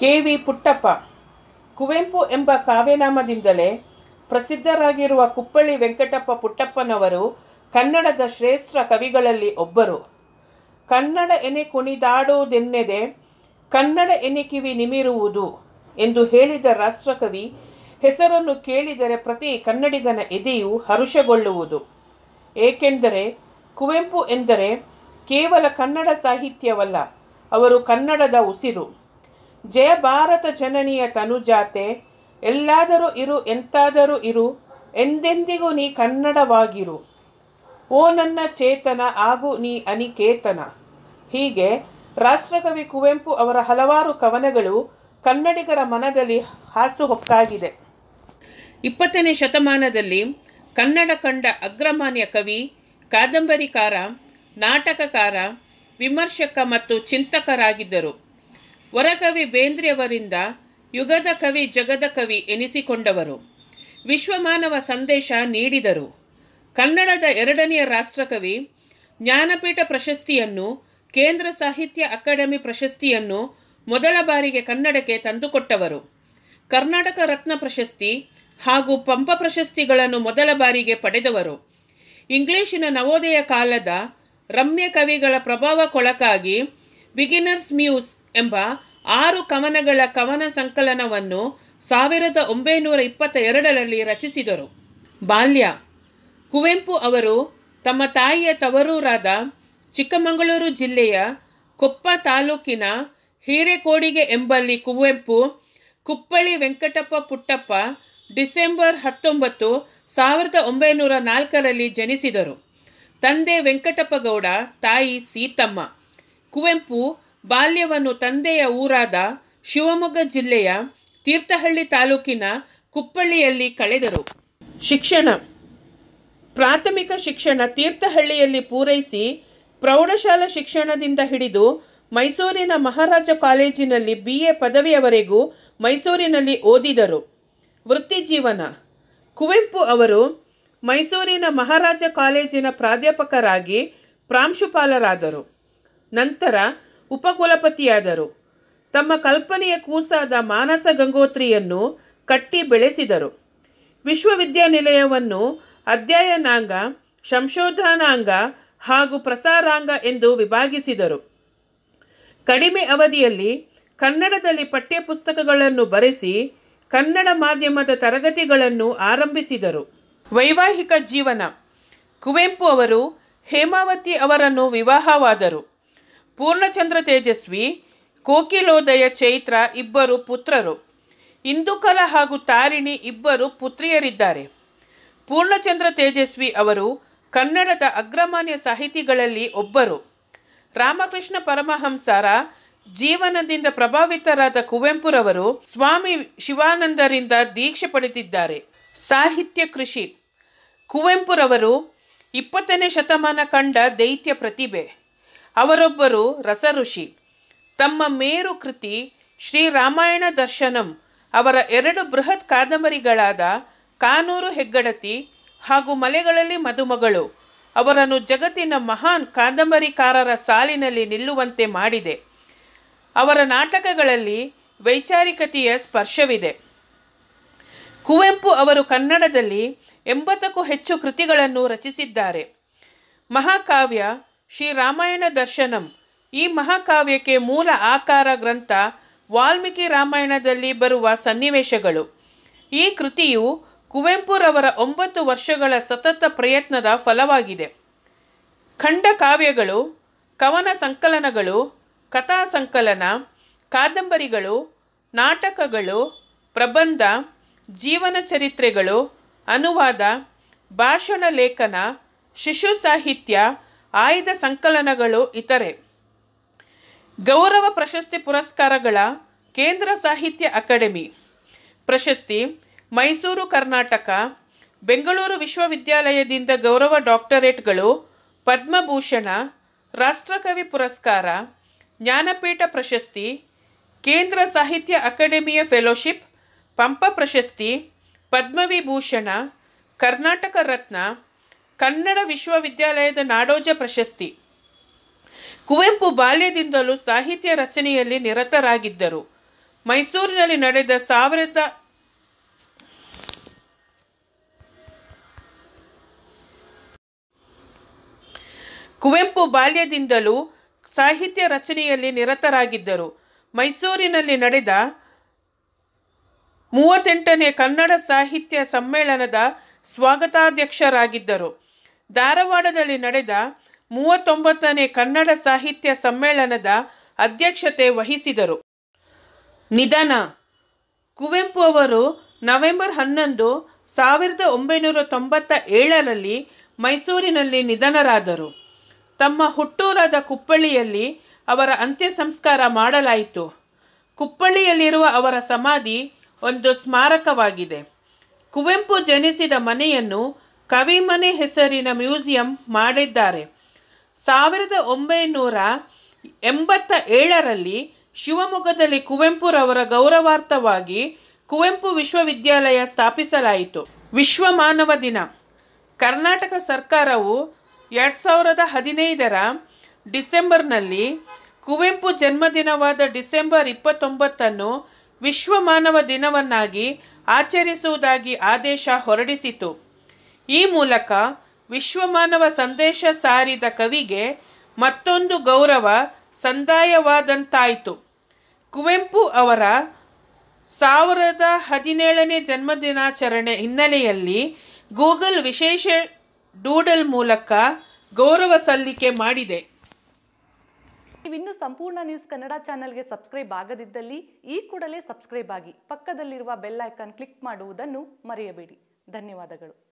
K V Puttappa Kuvempu ಎಂಬ ಕಾವ್ಯನಾಮದಿಂದಲೇ ಪ್ರಸಿದ್ಧರಾಗಿರುವ ಕುಪ್ಪಳ್ಳಿ ವೆಂಕಟಪ್ಪ ಪುಟ್ಟಪ್ಪನವರು ಕನ್ನಡದ ಶ್ರೇಷ್ಠ ಕವಿಗಳಲ್ಲಿ ಒಬ್ಬರು ಕನ್ನಡ ಎನೆ ಕುಣಿದಾಡುವುದೆನ್ನೆದೆ ಕನ್ನಡ ಎನೆ ಕಿವಿ ನಿಮಿರುವುದು ಎಂದು ಹೇಳಿದ ರಾಷ್ಟ್ರಕವಿ ಹೆಸರನ್ನು ಕೇಳಿದರೆ ಪ್ರತಿ ಕನ್ನಡಿಗನ ಎದೆಯು ಹರುಷಗೊಳ್ಳುವುದು ಏಕೆಂದರೆ ಕುವೆಂಪು ಎಂದರೆ ಕೇವಲ ಕನ್ನಡ ಸಾಹಿತ್ಯವಲ್ಲ ಅವರು ಕನ್ನಡದ ಉಸಿರು ಜಯ ಭಾರತ ಜನನಿಯ ತನುಜಾತೆ ಎಲ್ಲಾದರೂ ಇರು ಎಂತಾದರೂ ಇರು ಎಂದೆಂದಿಗೂ ನೀ ಕನ್ನಡವಾಗಿರು ಓ ನನ್ನ ಚೇತನ ಹಾಗೂ ನೀ ಅನಿಕೇತನ ಹೀಗೆ ರಾಷ್ಟ್ರಕವಿ ಕುವೆಂಪು ಅವರ ಹಲವಾರು ಕವನಗಳು ಕನ್ನಡಿಗರ ಮನದಲ್ಲಿ ಹಾಸುಹೊಕ್ಕಾಗಿದೆ ಇಪ್ಪತ್ತನೇ ಶತಮಾನದಲ್ಲಿ ಕನ್ನಡ ಕಂಡ ಅಗ್ರಮಾನ್ಯ ಕವಿ ಕಾದಂಬರಿಕಾರ ನಾಟಕಕಾರ ವಿಮರ್ಶಕ ಮತ್ತು ಚಿಂತಕರಾಗಿದ್ದರು ವರಕವಿ ಬೇಂದ್ರೆಯವರಿಂದ ಯುಗದ ಕವಿ ಜಗದ ಕವಿ ಎನಿಸಿಕೊಂಡವರು ವಿಶ್ವಮಾನವ ಸಂದೇಶ ನೀಡಿದರು ಕನ್ನಡದ ಎರಡನೆಯ ರಾಷ್ಟ್ರಕವಿ ಜ್ಞಾನಪೀಠ ಪ್ರಶಸ್ತಿಯನ್ನು ಕೇಂದ್ರ ಸಾಹಿತ್ಯ ಅಕಾಡೆಮಿ ಪ್ರಶಸ್ತಿಯನ್ನು ಮೊದಲ ಬಾರಿಗೆ ಕನ್ನಡಕ್ಕೆ ತಂದುಕೊಟ್ಟವರು ಕರ್ನಾಟಕ ರತ್ನ ಪ್ರಶಸ್ತಿ ಹಾಗೂ ಪಂಪ ಪ್ರಶಸ್ತಿಗಳನ್ನು ಮೊದಲ ಬಾರಿಗೆ ಪಡೆದವರು ಇಂಗ್ಲಿಷಿನ ನವೋದಯ ಕಾಲದ ರಮ್ಯ ಕವಿಗಳ ಪ್ರಭಾವ ಕೊಳಕಾಗಿ ಬಿಗಿನರ್ಸ್ ಮ್ಯೂಸ್ ಎಂಬ ಆರು ಕವನಗಳ ಕವನ ಸಂಕಲನವನ್ನು ಸಾವಿರದ ಒಂಬೈನೂರ ಇಪ್ಪತ್ತ ಎರಡರಲ್ಲಿ ರಚಿಸಿದರು ಬಾಲ್ಯ ಕುವೆಂಪು ಅವರು ತಮ್ಮ ತಾಯಿಯ ತವರೂರಾದ ಚಿಕ್ಕಮಗಳೂರು ಜಿಲ್ಲೆಯ ಕೊಪ್ಪ ತಾಲೂಕಿನ ಹಿರೇಕೋಡಿಗೆ ಎಂಬಲ್ಲಿ ಕುವೆಂಪು ಕುಪ್ಪಳಿ ವೆಂಕಟಪ್ಪ ಪುಟ್ಟಪ್ಪ ಡಿಸೆಂಬರ್ ಹತ್ತೊಂಬತ್ತು ಸಾವಿರದ ಒಂಬೈನೂರ ನಾಲ್ಕರಲ್ಲಿ ಜನಿಸಿದರು ತಂದೆ ವೆಂಕಟಪ್ಪಗೌಡ ತಾಯಿ ಸೀತಮ್ಮ ಕುವೆಂಪು ಬಾಲ್ಯವನ್ನು ತಂದೆಯ ಊರಾದ ಶಿವಮೊಗ್ಗ ಜಿಲ್ಲೆಯ ತೀರ್ಥಹಳ್ಳಿ ತಾಲೂಕಿನ ಕುಪ್ಪಳ್ಳಿಯಲ್ಲಿ ಕಳೆದರು ಶಿಕ್ಷಣ ಪ್ರಾಥಮಿಕ ಶಿಕ್ಷಣ ತೀರ್ಥಹಳ್ಳಿಯಲ್ಲಿ ಪೂರೈಸಿ ಪ್ರೌಢಶಾಲಾ ಶಿಕ್ಷಣದಿಂದ ಹಿಡಿದು ಮೈಸೂರಿನ ಮಹಾರಾಜ ಕಾಲೇಜಿನಲ್ಲಿ ಬಿ ಎ ಪದವಿಯವರೆಗೂ ಮೈಸೂರಿನಲ್ಲಿ ಓದಿದರು ವೃತ್ತಿಜೀವನ ಕುವೆಂಪು ಅವರು ಮೈಸೂರಿನ ಮಹಾರಾಜ ಕಾಲೇಜಿನ ಪ್ರಾಧ್ಯಾಪಕರಾಗಿ ಪ್ರಾಂಶುಪಾಲರಾದರು ನಂತರ ಉಪಕುಲಪತಿಯಾದರು ತಮ್ಮ ಕಲ್ಪನೆಯ ಕೂಸಾದ ಮಾನಸ ಗಂಗೋತ್ರಿಯನ್ನು ಕಟ್ಟಿ ಬೆಳೆಸಿದರು ವಿಶ್ವವಿದ್ಯಾನಿಲಯವನ್ನು ಅಧ್ಯಯನಾಂಗ ಸಂಶೋಧನಾಂಗ ಹಾಗೂ ಪ್ರಸಾರಾಂಗ ಎಂದು ವಿಭಾಗಿಸಿದರು ಕಡಿಮೆ ಅವಧಿಯಲ್ಲಿ ಕನ್ನಡದಲ್ಲಿ ಪಠ್ಯಪುಸ್ತಕಗಳನ್ನು ಬರೆಸಿ ಕನ್ನಡ ಮಾಧ್ಯಮದ ತರಗತಿಗಳನ್ನು ಆರಂಭಿಸಿದರು ವೈವಾಹಿಕ ಜೀವನ ಕುವೆಂಪು ಅವರು ಹೇಮಾವತಿ ಅವರನ್ನು ವಿವಾಹವಾದರು ಪೂರ್ಣಚಂದ್ರ ತೇಜಸ್ವಿ ಕೋಕಿಲೋದಯ ಚೈತ್ರ ಇಬ್ಬರು ಪುತ್ರರು ಇಂದುಕಲಾ ಹಾಗೂ ತಾರಿಣಿ ಇಬ್ಬರು ಪುತ್ರಿಯರಿದ್ದಾರೆ ಪೂರ್ಣಚಂದ್ರ ತೇಜಸ್ವಿ ಅವರು ಕನ್ನಡದ ಅಗ್ರಮಾನ್ಯ ಸಾಹಿತಿಗಳಲ್ಲಿ ಒಬ್ಬರು ರಾಮಕೃಷ್ಣ ಪರಮಹಂಸರ ಜೀವನದಿಂದ ಪ್ರಭಾವಿತರಾದ ಕುವೆಂಪುರವರು ಸ್ವಾಮಿ ಶಿವಾನಂದರಿಂದ ದೀಕ್ಷೆ ಪಡೆದಿದ್ದಾರೆ ಸಾಹಿತ್ಯ ಕೃಷಿ ಕುವೆಂಪುರವರು ಇಪ್ಪತ್ತನೇ ಶತಮಾನ ಕಂಡ ದೈತ್ಯ ಪ್ರತಿಭೆ ಅವರೊಬ್ಬರು ರಸಋಷಿ ತಮ್ಮ ಮೇರು ಕೃತಿ ಶ್ರೀರಾಮಾಯಣ ದರ್ಶನಂ ಅವರ ಎರಡು ಬೃಹತ್ ಕಾದಂಬರಿಗಳಾದ ಕಾನೂರು ಹೆಗ್ಗಡತಿ ಹಾಗೂ ಮಲೆಗಳಲ್ಲಿ ಮದುಮಗಳು ಅವರನ್ನು ಜಗತ್ತಿನ ಮಹಾನ್ ಕಾದಂಬರಿಕಾರರ ಸಾಲಿನಲ್ಲಿ ನಿಲ್ಲುವಂತೆ ಮಾಡಿದೆ ಅವರ ನಾಟಕಗಳಲ್ಲಿ ವೈಚಾರಿಕತೆಯ ಸ್ಪರ್ಶವಿದೆ ಕುವೆಂಪು ಅವರು ಕನ್ನಡದಲ್ಲಿ ಎಂಬತ್ತಕ್ಕೂ ಹೆಚ್ಚು ಕೃತಿಗಳನ್ನು ರಚಿಸಿದ್ದಾರೆ ಮಹಾಕಾವ್ಯ ಶ್ರೀ ರಾಮಾಯಣ ದರ್ಶನಂ ಈ ಮಹಾಕಾವ್ಯಕ್ಕೆ ಮೂಲ ಆಕಾರ ಗ್ರಂಥ ವಾಲ್ಮೀಕಿ ರಾಮಾಯಣದಲ್ಲಿ ಬರುವ ಸನ್ನಿವೇಶಗಳು ಈ ಕೃತಿಯು ಕುವೆಂಪುರವರ ಒಂಬತ್ತು ವರ್ಷಗಳ ಸತತ ಪ್ರಯತ್ನದ ಫಲವಾಗಿದೆ ಖಂಡ ಕಾವ್ಯಗಳು ಕವನ ಸಂಕಲನಗಳು ಕಥಾ ಸಂಕಲನ ಕಾದಂಬರಿಗಳು ನಾಟಕಗಳು ಪ್ರಬಂಧ ಜೀವನ ಚರಿತ್ರೆಗಳು ಅನುವಾದ ಭಾಷಣ ಲೇಖನ ಶಿಶು ಸಾಹಿತ್ಯ ಆಯ್ದ ಸಂಕಲನಗಳು ಇತರೆ ಗೌರವ ಪ್ರಶಸ್ತಿ ಪುರಸ್ಕಾರಗಳ ಕೇಂದ್ರ ಸಾಹಿತ್ಯ ಅಕಾಡೆಮಿ ಪ್ರಶಸ್ತಿ ಮೈಸೂರು ಕರ್ನಾಟಕ ಬೆಂಗಳೂರು ವಿಶ್ವವಿದ್ಯಾಲಯದಿಂದ ಗೌರವ ಡಾಕ್ಟರೇಟ್ಗಳು ಪದ್ಮಭೂಷಣ ರಾಷ್ಟ್ರಕವಿ ಪುರಸ್ಕಾರ ಜ್ಞಾನಪೀಠ ಪ್ರಶಸ್ತಿ ಕೇಂದ್ರ ಸಾಹಿತ್ಯ ಅಕಾಡೆಮಿಯ ಫೆಲೋಶಿಪ್ ಪಂಪ ಪ್ರಶಸ್ತಿ ಪದ್ಮವಿಭೂಷಣ ಕರ್ನಾಟಕ ರತ್ನ ಕನ್ನಡ ವಿಶ್ವವಿದ್ಯಾಲಯದ ನಾಡೋಜ ಪ್ರಶಸ್ತಿ ಕುವೆಂಪು ಬಾಲ್ಯದಿಂದಲೂ ಸಾಹಿತ್ಯ ರಚನೆಯಲ್ಲಿ ನಿರತರಾಗಿದ್ದರು ಮೈಸೂರಿನಲ್ಲಿ ನಡೆದ ಸಾವಿರದ ಕುವೆಂಪು ಬಾಲ್ಯದಿಂದಲೂ ಸಾಹಿತ್ಯ ರಚನೆಯಲ್ಲಿ ನಿರತರಾಗಿದ್ದರು ಮೈಸೂರಿನಲ್ಲಿ ನಡೆದ ಮೂವತ್ತೆಂಟನೇ ಕನ್ನಡ ಸಾಹಿತ್ಯ ಸಮ್ಮೇಳನದ ಸ್ವಾಗತಾಧ್ಯಕ್ಷರಾಗಿದ್ದರು ಧಾರವಾಡದಲ್ಲಿ ನಡೆದ ಮೂವತ್ತೊಂಬತ್ತನೇ ಕನ್ನಡ ಸಾಹಿತ್ಯ ಸಮ್ಮೇಳನದ ಅಧ್ಯಕ್ಷತೆ ವಹಿಸಿದರು ನಿಧನ ಕುವೆಂಪು ಅವರು ನವೆಂಬರ್ ಹನ್ನೊಂದು ಸಾವಿರದ ಒಂಬೈನೂರ ತೊಂಬತ್ತ ಏಳರಲ್ಲಿ ಮೈಸೂರಿನಲ್ಲಿ ನಿಧನರಾದರು ತಮ್ಮ ಹುಟ್ಟೂರಾದ ಕುಪ್ಪಳ್ಳಿಯಲ್ಲಿ ಅವರ ಅಂತ್ಯ ಸಂಸ್ಕಾರ ಮಾಡಲಾಯಿತು ಕುಪ್ಪಳ್ಳಿಯಲ್ಲಿರುವ ಅವರ ಸಮಾಧಿ ಒಂದು ಸ್ಮಾರಕವಾಗಿದೆ ಕುವೆಂಪು ಜನಿಸಿದ ಮನೆಯನ್ನು ಕವಿಮನೆ ಹೆಸರಿನ ಮ್ಯೂಸಿಯಂ ಮಾಡಿದ್ದಾರೆ ಸಾವಿರದ ಒಂಬೈನೂರ ಎಂಬತ್ತ ಏಳರಲ್ಲಿ ಶಿವಮೊಗ್ಗದಲ್ಲಿ ಕುವೆಂಪುರವರ ಗೌರವಾರ್ಥವಾಗಿ ಕುವೆಂಪು ವಿಶ್ವವಿದ್ಯಾಲಯ ಸ್ಥಾಪಿಸಲಾಯಿತು ವಿಶ್ವ ಮಾನವ ದಿನ ಕರ್ನಾಟಕ ಸರ್ಕಾರವು ಎರಡು ಸಾವಿರದ ಹದಿನೈದರ ಡಿಸೆಂಬರ್ನಲ್ಲಿ ಕುವೆಂಪು ಜನ್ಮದಿನವಾದ ಡಿಸೆಂಬರ್ ಇಪ್ಪತ್ತೊಂಬತ್ತನ್ನು ವಿಶ್ವ ಮಾನವ ದಿನವನ್ನಾಗಿ ಆಚರಿಸುವುದಾಗಿ ಆದೇಶ ಹೊರಡಿಸಿತು ಈ ಮೂಲಕ ವಿಶ್ವಮಾನವ ಸಂದೇಶ ಸಾರಿದ ಕವಿಗೆ ಮತ್ತೊಂದು ಗೌರವ ಸಂದಾಯವಾದಂತಾಯಿತು ಕುವೆಂಪು ಅವರ ಸಾವಿರದ ಹದಿನೇಳನೇ ಜನ್ಮದಿನಾಚರಣೆ ಹಿನ್ನೆಲೆಯಲ್ಲಿ ಗೂಗಲ್ ವಿಶೇಷ ಡೂಡಲ್ ಮೂಲಕ ಗೌರವ ಸಲ್ಲಿಕೆ ಮಾಡಿದೆ ನೀವಿನ್ನೂ ಸಂಪೂರ್ಣ ನ್ಯೂಸ್ ಕನ್ನಡ ಚಾನೆಲ್ಗೆ ಸಬ್ಸ್ಕ್ರೈಬ್ ಆಗದಿದ್ದಲ್ಲಿ ಈ ಕೂಡಲೇ ಸಬ್ಸ್ಕ್ರೈಬ್ ಆಗಿ ಪಕ್ಕದಲ್ಲಿರುವ ಬೆಲ್ ಐಕಾನ್ ಕ್ಲಿಕ್ ಮಾಡುವುದನ್ನು ಮರೆಯಬೇಡಿ ಧನ್ಯವಾದಗಳು